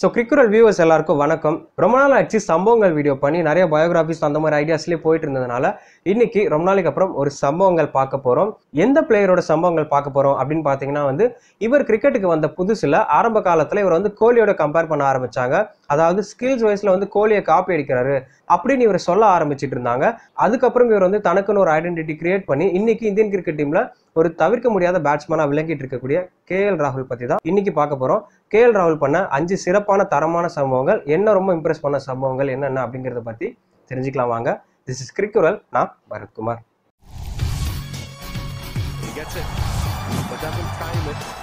So கிரிக்குரல் viewers எல்லாருக்கும் வணக்கம் ரொம்ப நாள் ஆச்சு சம்பவங்கள் வீடியோ பண்ணி நிறைய பயோகிராஃபிஸ் அந்த மாதிரி ஐடியாஸ்லேயே போயிட்டு இருந்ததுனால இன்னைக்கு ரொம்ப நாளைக்கு அப்புறம் ஒரு சம்பவங்கள் பார்க்க போகிறோம் எந்த பிளேயரோட சம்பவங்கள் பார்க்க போகிறோம் அப்படின்னு பார்த்தீங்கன்னா வந்து இவர் கிரிக்கெட்டுக்கு வந்த புதுசில் ஆரம்ப காலத்தில் இவர் வந்து கோலியோட கம்பேர் பண்ண ஆரம்பித்தாங்க அதாவது ஸ்கில்ஸ் வைஸில் வந்து கோலியை காப்பி அடிக்கிறாரு அப்படின்னு இவர் சொல்ல ஆரம்பிச்சுட்டு இருந்தாங்க அதுக்கப்புறம் இவர் வந்து தனக்குன்னு ஒரு ஐடென்டிட்டி கிரியேட் பண்ணி இன்னைக்கு இந்தியன் கிரிக்கெட் டீமில் ஒரு தவிர்க்க முடியாத பேட்ஸ்மேனாக விளங்கிட்டு இருக்கக்கூடிய கே எல் ராகுல் பற்றி தான் இன்னைக்கு பார்க்க போகிறோம் கே எல் ராகுல் பண்ண அஞ்சு சிறப்பான தரமான சம்பவங்கள் என்ன ரொம்ப இம்ப்ரெஸ் பண்ண சம்பவங்கள் என்னென்ன அப்படிங்கிறத பற்றி தெரிஞ்சுக்கலாம் வாங்க திஸ் இஸ் கிரிக்குரல் நான் Bharathkumar gets it, but doesn't time it.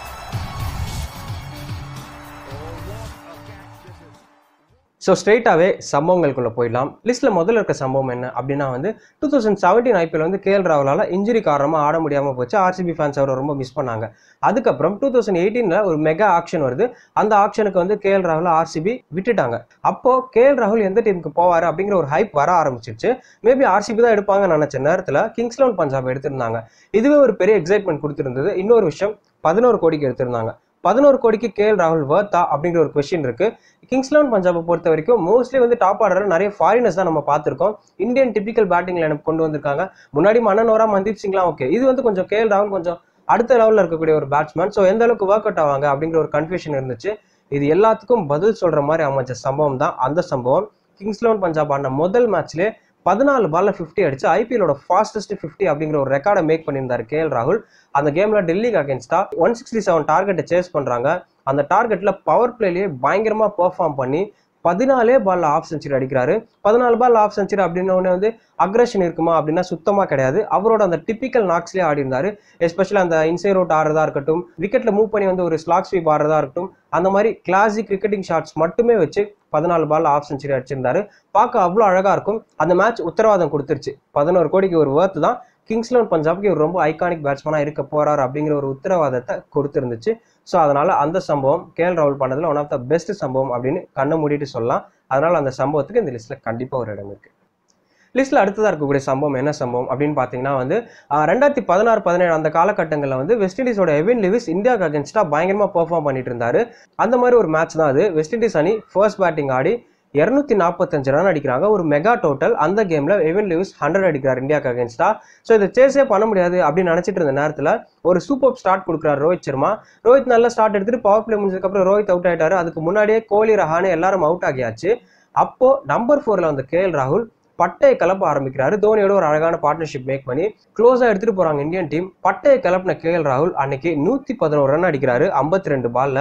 So ஸ்ட்ரெயிட்டாகவே சம்பவங்களுக்குள்ளே போயிடலாம் லிஸ்ட்டில் முதல்ல இருக்க சம்பவம் என்ன அப்படின்னா வந்து டூ தௌசண்ட் செவன்டீன் ஐபிஎல் வந்து கேஎல் ராவலால் இன்ஜுரி காரணமாக ஆட முடியாமல் போச்சு ஆர்சிபி ஃபேன்ஸ் அவரை ரொம்ப மிஸ் பண்ணாங்க அதுக்கப்புறம் டூ தௌசண்ட் எயிட்டீனில் ஒரு மெகா ஆக்ஷன் வருது அந்த ஆக்ஷனுக்கு வந்து கேஎல் ராகுல் ஆர்சிபி விட்டுட்டாங்க அப்போது கேஎல் ராகுல் எந்த டீமுக்கு போவார் அப்படிங்கிற ஒரு ஹைப் வர ஆரம்பிச்சிருச்சு மேபி ஆர்சிபி தான் எடுப்பாங்க நினச்ச நேரத்தில் கிங்ஸ்லவுன் பஞ்சாப் எடுத்திருந்தாங்க இதுவே ஒரு பெரிய எக்ஸைட்மெண்ட் கொடுத்துருந்தது இன்னொரு விஷயம் பதினோரு கோடிக்கு எடுத்திருந்தாங்க பதினோரு கோடிக்கு கே எல் ராகுல் வர்த்தா அப்படிங்கிற ஒரு கொஸ்டின் இருக்கு கிங்ஸ் லெவன் பஞ்சாபை பொறுத்த வரைக்கும் மோஸ்ட்லி வந்து டாப் ஆர்டர் நிறைய ஃபாரினர்ஸ் தான் நம்ம பார்த்துருக்கோம் இந்தியன் டிபிக்கல் பேட்டிங்ல எனக்கு கொண்டு வந்திருக்காங்க முன்னாடி மன்னனோரா மந்தீப் சிங்லாம் ஓகே இது வந்து கொஞ்சம் கே எல் ராகுல் கொஞ்சம் அடுத்த லெவலில் இருக்கக்கூடிய ஒரு பேட்ஸ்மேன் ஸோ எந்த அளவுக்கு ஒர்க் அவுட் ஆவாங்க அப்படிங்கிற ஒரு கன்ஃபியூஷன் இருந்துச்சு இது எல்லாத்துக்கும் பதில் சொல்கிற மாதிரி அமைச்ச சம்பவம் தான் அந்த சம்பவம் கிங்ஸ் லெவன் பஞ்சாப் ஆன முதல் மேட்ச்லேயே பதினாலு பாலில் ஃபிஃப்டி அடிச்சு ஐபிஎலோட ஃபாஸ்டஸ்ட் ஃபிஃப்டி அப்படிங்கிற ஒரு ரெக்கார்டை மேக் பண்ணியிருந்தார் கே எல் ராகுல் அந்த கேமில் டெல்லிக்கு அகேன்ஸ்டாக ஒன் சிக்ஸ்டி செவன் டார்கெட்டை சேஸ் பண்ணுறாங்க அந்த டார்கெட்டில் பவர் பிளேலேயே பயங்கரமாக பெர்ஃபார்ம் பண்ணி பதினாலே பால் ஆஃப் செஞ்சுரி அடிக்கிறாரு பதினாலு பால் ஆஃப் செஞ்சுரி உடனே வந்து அக்ரஷன் இருக்குமா அப்படின்னா சுத்தமாக கிடையாது அவரோட அந்த டிப்பிக்கல் நாக்ஸ்லேயே ஆடி இருந்தார் எஸ்பெஷலாக அந்த இன்சைட் ரோட் ஆடுறதா இருக்கட்டும் விக்கெட்டில் மூவ் பண்ணி வந்து ஒரு ஸ்லாக் ஸ்வீப் ஆடுறதா இருக்கட்டும் அந்த மாதிரி கிளாசிக் கிரிக்கெட்டிங் ஷாட்ஸ் மட்டுமே வச்சு பதினாலு பால் ஆஃப் செஞ்சுரி அடிச்சிருந்தாரு பார்க்க அவ்வளோ அழகாக இருக்கும் அந்த மேட்ச் உத்தரவாதம் கொடுத்துருச்சு பதினோரு கோடிக்கு ஒரு வேர்த் தான் கிங்ஸ்லோன் பஞ்சாப்க்கு இவர் ரொம்ப ஐகானிக் பேட்ஸ்மேனாக இருக்க போறார் அப்படிங்கிற ஒரு உத்தரவாதத்தை கொடுத்துருந்துச்சு ஸோ அதனால் அந்த சம்பவம் கேஎல் ராகுல் பண்ணதில் ஒன் ஆஃப் த பெஸ்ட் சம்பவம் அப்படின்னு கண்ணை மூடிட்டு சொல்லலாம் அதனால் அந்த சம்பவத்துக்கு இந்த லிஸ்ட்டில் கண்டிப்பாக ஒரு இடம் இருக்குது லிஸ்ட்டில் அடுத்ததாக இருக்கக்கூடிய சம்பவம் என்ன சம்பவம் அப்படின்னு பார்த்தீங்கன்னா வந்து ரெண்டாயிரத்தி பதினாறு பதினேழு அந்த காலகட்டங்களில் வந்து வெஸ்ட் இண்டீஸோட எவின் லிவிஸ் இந்தியாவுக்கு அகேன்ஸ்டாக பயங்கரமாக பெர்ஃபார்ம் பண்ணிட்டு இருந்தார் அந்த மாதிரி ஒரு மேட்ச் தான் அது வெஸ்ட் இண்டீஸ் அணி ஃபர்ஸ்ட் பேட்டிங் ஆடி இரநூத்தி நாற்பத்தஞ்சு ரன் அடிக்கிறாங்க ஒரு மெகா டோட்டல் அந்த கேமில் எவன் லூஸ் ஹண்ட்ரட் அடிக்கிறார் இந்தியாவுக்கு அகேன்ஸ்டா ஸோ இதை சேஸே பண்ண முடியாது அப்படின்னு நினைச்சிட்டு இருந்த நேரத்தில் ஒரு சூப்பர் ஸ்டார்ட் கொடுக்குறாரு ரோஹித் சர்மா ரோஹித் நல்லா ஸ்டார்ட் எடுத்துட்டு பவர் பிளே முடிஞ்சதுக்கப்புறம் ரோஹித் அவுட் ஆயிட்டாரு அதுக்கு முன்னாடியே கோலி ரஹானு எல்லாரும் அவுட் ஆகியாச்சு அப்போ நம்பர் ஃபோரில் வந்த கே ராகுல் பட்டையை கிளப்ப ஆரம்பிக்கிறாரு தோனியோட ஒரு அழகான பார்ட்னர்ஷிப் மேக் பண்ணி க்ளோஸாக எடுத்துட்டு போறாங்க இந்தியன் டீம் பட்டையை கிளப்பின கே எல் ராகுல் அன்னைக்கு நூத்தி பதினோரு ரன் அடிக்கிறாரு ஐம்பத்தி ரெண்டு பால்ல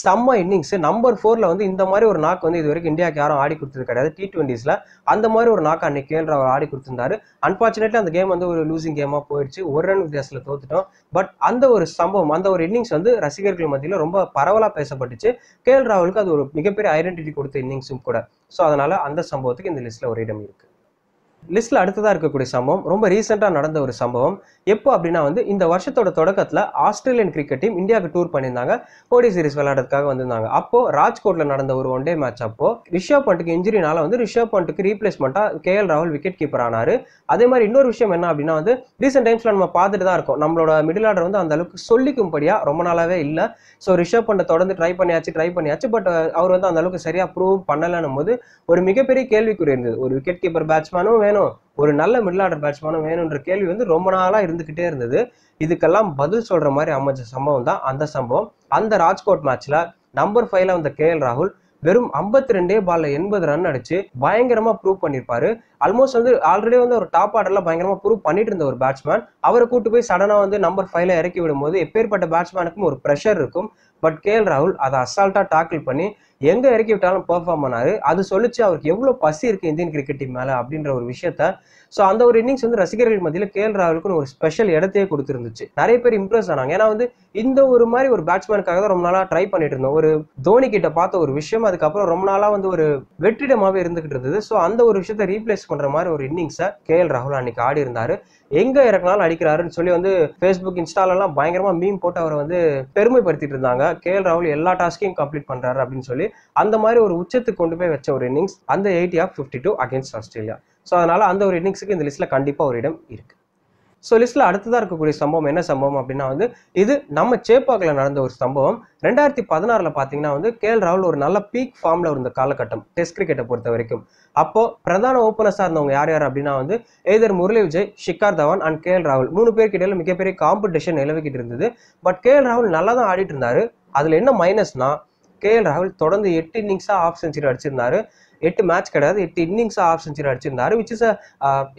செம்ம இன்னிங்ஸ் நம்பர் ஃபோரில் வந்து இந்த மாதிரி ஒரு நாக் வந்து இது வரைக்கும் இந்தியாவுக்கு யாரும் ஆடி கொடுத்தது கிடையாது டி டுவெண்ட்டிஸ்ல அந்த மாதிரி ஒரு நாக்கு அன்னைக்கு கே எல் ராகுல் ஆடி கொடுத்திருந்தாரு அன்பார்ச்சுனேட்லி அந்த கேம் வந்து ஒரு லூசிங் கேமா போயிடுச்சு ஒரு ரன் வித்தியாசத்தில் தோத்துட்டோம் பட் அந்த ஒரு சம்பவம் அந்த ஒரு இன்னிங்ஸ் வந்து ரசிகர்கள் மத்தியில் ரொம்ப பரவலாக பேசப்பட்டுச்சு கே எல் ராகுலுக்கு அது ஒரு மிகப்பெரிய ஐடென்டிட்டி கொடுத்த இன்னிங்ஸும் கூட ஸோ அதனால அந்த சம்பவத்துக்கு இந்த லிஸ்ட்ல ஒரு இடம் இருக்கு லிஸ்ட்டில் அடுத்ததாக இருக்கக்கூடிய சம்பவம் ரொம்ப ரீசெண்டாக நடந்த ஒரு சம்பவம் எப்போ அப்படின்னா வந்து இந்த வருஷத்தோட தொடக்கத்தில் ஆஸ்திரேலியன் கிரிக்கெட் டீம் இந்தியாவுக்கு டூர் பண்ணியிருந்தாங்க கோடி சீரிஸ் விளையாடுறதுக்காக வந்திருந்தாங்க அப்போது ராஜ்கோட்டில் நடந்த ஒரு ஒன் டே மேட்ச் அப்போது ரிஷப் பண்ட்டுக்கு இன்ஜுரினால வந்து ரிஷப் பண்ட்டுக்கு ரீப்ளேஸ்மெண்ட்டாக கே எல் ராகுல் விக்கெட் கீப்பர் ஆனார் அதே மாதிரி இன்னொரு விஷயம் என்ன அப்படின்னா வந்து ரீசெண்ட் டைம்ஸில் நம்ம பார்த்துட்டு தான் இருக்கோம் நம்மளோட மிடில் ஆர்டர் வந்து அந்தளவுக்கு சொல்லிக்கும்படியாக ரொம்ப நாளாகவே இல்லை ஸோ ரிஷப் பண்டை தொடர்ந்து ட்ரை பண்ணியாச்சு ட்ரை பண்ணியாச்சு பட் அவர் வந்து அந்தளவுக்கு சரியாக ப்ரூவ் பண்ணலைன்னும் போது ஒரு மிகப்பெரிய கேள்விக்குறி இருந்தது ஒரு விக்கெட் கீப்பர் பேட்ஸ்மேனும் வேணும் வேணும் ஒரு நல்ல மிடில் ஆர்டர் பேட்ஸ்மேனும் வேணும்ன்ற கேள்வி வந்து ரொம்ப நாளாக இருந்துக்கிட்டே இருந்தது இதுக்கெல்லாம் பதில் சொல்கிற மாதிரி அமைஞ்ச சம்பவம் தான் அந்த சம்பவம் அந்த ராஜ்கோட் மேட்ச்சில் நம்பர் ஃபைவ்ல வந்த கே எல் ராகுல் வெறும் ஐம்பத்தி ரெண்டே பால்ல எண்பது ரன் அடிச்சு பயங்கரமா ப்ரூவ் பண்ணிருப்பாரு ஆல்மோஸ்ட் வந்து ஆல்ரெடி வந்து ஒரு டாப் ஆர்டர்ல பயங்கரமா ப்ரூவ் பண்ணிட்டு இருந்த ஒரு பேட்ஸ்மேன் அவரை கூட்டு போய் சடனா வந்து நம்பர் ஃபைவ்ல இறக்கி விடும் போது எப்பேற்பட்ட பேட்ஸ்மேனுக்கும் ஒரு ப்ரெஷர் இருக்கும் பட் கே எல் ராகுல் அதை அசால்ட்டாக டாக்கிள் பண்ணி எங்கே இறக்கி விட்டாலும் பெர்ஃபார்ம் பண்ணாரு அது சொல்லிச்சு அவருக்கு எவ்வளோ பசி இருக்குது இந்தியன் கிரிக்கெட் டீம் மேலே அப்படின்ற ஒரு விஷயத்த ஸோ அந்த ஒரு இன்னிங்ஸ் வந்து ரசிகர்கள் மத்தியில் எல் ராகுலுக்குன்னு ஒரு ஸ்பெஷல் இடத்தையே கொடுத்துருந்துச்சு நிறைய பேர் இம்ப்ரெஸ் ஆனாங்க ஏன்னா வந்து இந்த ஒரு மாதிரி ஒரு பேட்ஸ்மேனுக்காக தான் ரொம்ப நாளாக ட்ரை பண்ணிட்டு இருந்தோம் ஒரு தோனி கிட்ட பார்த்த ஒரு விஷயம் அதுக்கப்புறம் ரொம்ப நாளாக வந்து ஒரு வெற்றிடமாகவே இருந்துகிட்டு இருந்தது ஸோ அந்த ஒரு விஷயத்த ரீப்ளேஸ் பண்ணுற மாதிரி ஒரு இன்னிங்ஸை கே எல் ராகுல் அன்னைக்கு ஆடி இருந்தார் எங்கே இறக்கினாலும் அடிக்கிறாருன்னு சொல்லி வந்து ஃபேஸ்புக் இன்ஸ்டாலெல்லாம் பயங்கரமாக மீன் போட்டு அவரை வந்து பெருமைப்படுத்திட்டு இருந்தாங்க கே எல் ராகுல் எல்லா டாஸ்கையும் கம்ப்ளீட் பண்ணுறாரு அப்படின்னு சொல்லி அந்த மாதிரி ஒரு உச்சத்துக்கு கொண்டு போய் வச்ச ஒரு இன்னிங்ஸ் அந்த eighty off fifty two against Australia so அதனால் அந்த ஒரு இன்னிங்ஸுக்கு இந்த லிஸ்ட்டில் கண்டிப்பாக ஒரு இடம் இருக்குது ஸோ லிஸ்ட்டில் அடுத்ததாக இருக்கக்கூடிய சம்பவம் என்ன சம்பவம் அப்படின்னா வந்து இது நம்ம சேப்பாக்கில் நடந்த ஒரு சம்பவம் ரெண்டாயிரத்தி பதினாறில் பார்த்தீங்கன்னா வந்து கேஎல் ராகுல் ஒரு நல்ல பீக் ஃபார்மில் இருந்த காலகட்டம் டெஸ்ட் கிரிக்கெட்டை பொறுத்த வரைக்கும் அப்போது பிரதான ஓப்பனர்ஸாக இருந்தவங்க யார் யார் அப்படின்னா வந்து either Murali Vijay Shikhar Dhawan and KL ராகுல் மூணு பேருக்கு மிகப்பெரிய காம்படிஷன் நிலவிக்கிட்டு இருந்தது பட் கேஎல் ராகுல் நல்லா தான் ஆடிட்டு இருந்தார் அதில் என்ன மைனஸ்னா கேஎல் ராகுல் தொடர்ந்து எட்டு இன்னிங்ஸாக ஆஃப் செஞ்சுரி அடிச்சிருந்தாரு எட்டு மேட்ச் கிடையாது எட்டு இன்னிங்ஸாக ஆஃப் செஞ்சுரி அடிச்சிருந்தார் விச் இஸ்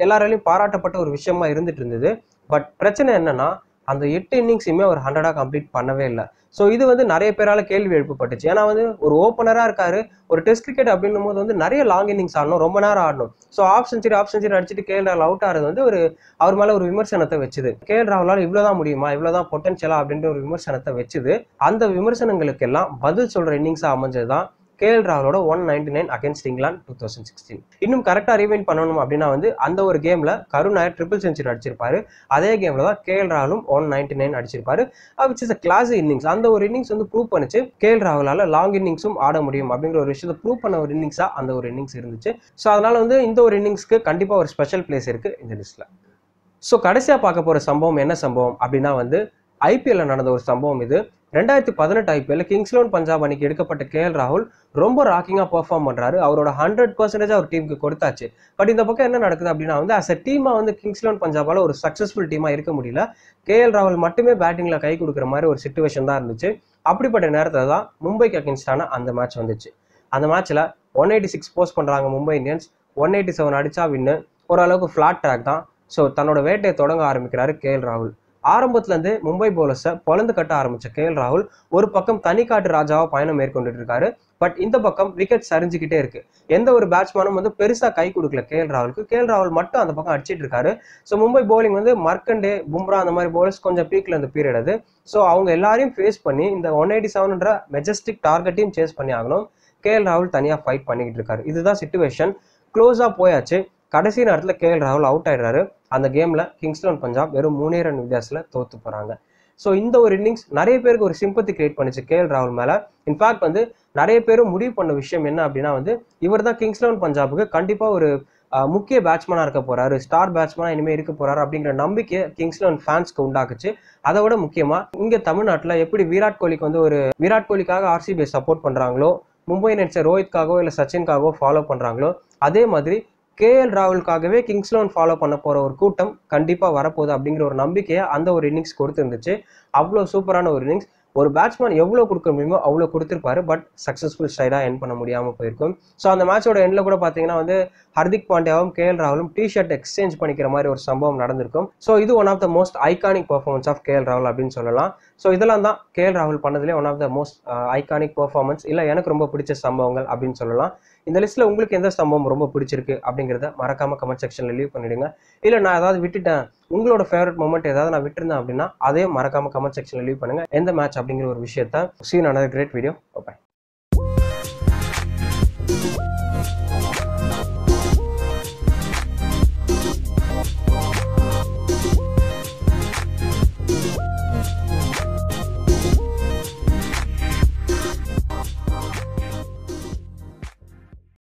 எல்லாராலையும் பாராட்டப்பட்ட ஒரு விஷயமா இருந்துட்டு இருந்தது பட் பிரச்சனை என்னன்னா அந்த எட்டு இன்னிங்ஸையுமே அவர் ஹண்ட்ரடாக கம்ப்ளீட் பண்ணவே இல்லை ஸோ இது வந்து நிறைய பேரால் கேள்வி எழுப்பப்பட்டுச்சு ஏன்னா வந்து ஒரு ஓப்பனராக இருக்காரு ஒரு டெஸ்ட் கிரிக்கெட் அப்படின்னும் போது வந்து நிறைய லாங் இன்னிங்ஸ் ஆடணும் ரொம்ப நேரம் ஆடணும் so half century half century அடிச்சுட்டு கேஎல் ராவல் அவுட் ஆகிறது வந்து ஒரு அவர் மேலே ஒரு விமர்சனத்தை வச்சுது கேஎல் ராவலால் இவ்வளோதான் முடியுமா இவ்வளோதான் பொட்டன்ஷியலா அப்படின்ற ஒரு விமர்சனத்தை வச்சுது அந்த விமர்சனங்களுக்கெல்லாம் பதில் சொல்கிற இன்னிங்ஸாக அமைஞ்சது தான் கேஎல் ராகுலோட one ninety nine against England two thousand sixteen இன்னும் கரெக்டாக ரீவைன் பண்ணணும் அப்படின்னா வந்து அந்த ஒரு கேமில் கருண் நாயர் ட்ரிபிள் செஞ்சுரி அடிச்சிருப்பாரு அதே கேமில் தான் கேஎல் ராகுலும் ஒன் நைன்டி நைன் அடிச்சிருப்பாரு which is a class innings அந்த ஒரு இன்னிங்ஸ் வந்து ப்ரூவ் பண்ணிச்சு கேஎல் ராகுலால் லாங் இன்னிங்ஸும் ஆட முடியும் அப்படிங்கிற ஒரு விஷயத்தை ப்ரூவ் பண்ண ஒரு இன்னிங்ஸாக அந்த ஒரு இன்னிங்ஸ் இருந்துச்சு ஸோ அதனால் வந்து இந்த ஒரு இன்னிங்ஸ்க்கு கண்டிப்பாக ஒரு ஸ்பெஷல் பிளேஸ் இருக்குது இந்த லிஸ்ட்டில் ஸோ கடைசியாக பார்க்க போகிற சம்பவம் என்ன சம்பவம் அப்படின்னா வந்து ஐபிஎல்ல நடந்த ஒரு சம்பவம் இது ரெண்டாயிரத்தி பதினெட்டு ஐபிஎல் கிங்ஸ் லோன் பஞ்சாப் அணிக்கு எடுக்கப்பட்ட கே எல் ராகுல் ரொம்ப ராக்கிங்காக பெர்ஃபார்ம் பண்ணுறாரு அவரோட ஹண்ட்ரட் பர்சன்டேஜ் அவர் டீமுக்கு கொடுத்தாச்சு பட் இந்த பக்கம் என்ன நடக்குது அப்படின்னா வந்து அஸ் அ டீமாக வந்து கிங்ஸ் லோன் பஞ்சாபால் ஒரு சக்ஸஸ்ஃபுல் டீமாக இருக்க முடியல கே எல் ராகுல் மட்டுமே பேட்டிங்கில் கை கொடுக்குற மாதிரி ஒரு சுச்சுவேஷன் தான் இருந்துச்சு அப்படிப்பட்ட நேரத்தில் தான் மும்பை அகென்ஸ்டான அந்த மேட்ச் வந்துச்சு அந்த மேட்ச்சில் ஒன் எயிட்டி சிக்ஸ் போஸ்ட் பண்ணுறாங்க Mumbai Indians one eighty seven அடிச்சா வின்னு ஓரளவுக்கு ஃப்ளாட் ட்ராக் தான் ஸோ தன்னோட வேட்டையை தொடங்க ஆரம்பிக்கிறாரு கே எல் ராகுல் ஆரம்பத்திலேருந்து மும்பை போலர்ஸை பொழந்து கட்ட ஆரம்பித்த கே எல் ராகுல் ஒரு பக்கம் தனிக்காட்டு ராஜாவாக பயணம் மேற்கொண்டுட்டு இருக்காரு பட் இந்த பக்கம் விக்கெட் சரிஞ்சுக்கிட்டே இருக்கு எந்த ஒரு பேட்ஸ்மேனும் வந்து பெருசாக கை கொடுக்கல கே எல் ராகுலுக்கு கே எல் ராகுல் மட்டும் அந்த பக்கம் அடிச்சிட்டு இருக்காரு ஸோ மும்பை போலிங் வந்து மர்க்கண்டே பும்ரா அந்த மாதிரி போலர்ஸ் கொஞ்சம் பீக்கில் அந்த பீரியட் அது ஸோ அவங்க எல்லாரையும் ஃபேஸ் பண்ணி இந்த ஒன் எயிட்டி செவன்ன்ற மெஜஸ்டிக் டார்கெட்டையும் சேஸ் பண்ணி ஆகணும் கே எல் ராகுல் தனியாக ஃபைட் பண்ணிக்கிட்டு இருக்காரு இதுதான் சுச்சுவேஷன் க்ளோஸாக போயாச்சு கடைசி நேரத்தில் கே எல் ராகுல் அவுட் ஆயிடுறாரு அந்த கேமில் கிங்ஸ்டன் பஞ்சாப் வெறும் மூணே ரன் வித்தியாசத்தில் தோத்து போகிறாங்க ஸோ இந்த ஒரு இன்னிங்ஸ் நிறைய பேருக்கு ஒரு சிம்பத்தி கிரியேட் பண்ணிச்சு கே எல் ராகுல் மேலே இன்ஃபேக்ட் வந்து நிறைய பேரும் முடிவு பண்ண விஷயம் என்ன அப்படின்னா வந்து இவர் தான் லெவன் பஞ்சாபுக்கு கண்டிப்பாக ஒரு முக்கிய பேட்ஸ்மேனாக இருக்க போறாரு ஸ்டார் பேட்ஸ்மேனாக இனிமேல் இருக்க போறாரு அப்படிங்கிற நம்பிக்கை லெவன் ஃபேன்ஸ்க்கு உண்டாக்குச்சு அதை விட முக்கியமாக இங்கே தமிழ்நாட்டில் எப்படி விராட் கோலிக்கு வந்து ஒரு விராட் கோலிக்காக ஆர்சிபிஐ சப்போர்ட் பண்ணுறாங்களோ மும்பை இந்தியன்ஸை ரோஹித்காகவோ இல்லை சச்சின்காகவோ ஃபாலோ பண்ணுறாங்களோ அதே மாதிரி கேஎல் ராகுலுக்காகவே கிங்ஸ் ஃபாலோ பண்ண போகிற ஒரு கூட்டம் கண்டிப்பாக வரப்போகுது அப்படிங்கிற ஒரு நம்பிக்கையை அந்த ஒரு இன்னிங்ஸ் கொடுத்துருந்துச்சு அவ்வளோ சூப்பரான ஒரு இன்னிங்ஸ் ஒரு பேட்ஸ்மேன் எவ்வளோ கொடுக்க முடியுமோ அவ்வளோ கொடுத்துருப்பாரு பட் சக்ஸஸ்ஃபுல் ஸ்டைலாக என் பண்ண முடியாமல் போயிருக்கும் ஸோ அந்த மேட்சோட எண்டில் கூட பார்த்தீங்கன்னா வந்து ஹர்திக் பாண்டியாவும் கே எல் ராகுலும் டிஷர்ட் எக்ஸ்சேஞ்ச் பண்ணிக்கிற மாதிரி ஒரு சம்பவம் நடந்திருக்கும் ஸோ இது one of the most iconic performance of K L ராகுல் அப்படின்னு சொல்லலாம் ஸோ இதெல்லாம் தான் கே எல் ராகுல் பண்ணதுலேயே one of the most iconic performance இல்லை எனக்கு ரொம்ப பிடிச்ச சம்பவங்கள் அப்படின்னு சொல்லலாம் இந்த லிஸ்ட்டில் உங்களுக்கு எந்த சம்பவம் ரொம்ப பிடிச்சிருக்கு அப்படிங்கிறத மறக்காமல் கமெண்ட் செக்ஷனில் லீவ் பண்ணிவிடுங்க இல்லை நான் ஏதாவது விட்டுட்டேன் உங்களோட ஃபேவரட் மூமெண்ட் ஏதாவது நான் விட்டுருந்தேன் அப்படின்னா அதே மறக்காம கமெண்ட் செக்ஷன்ல லீவ் பண்ணுங்க எந்த மேட்ச் அப்படிங்கிற ஒரு விஷயத்த சீன் அனதர் கிரேட் வீடியோ பாய்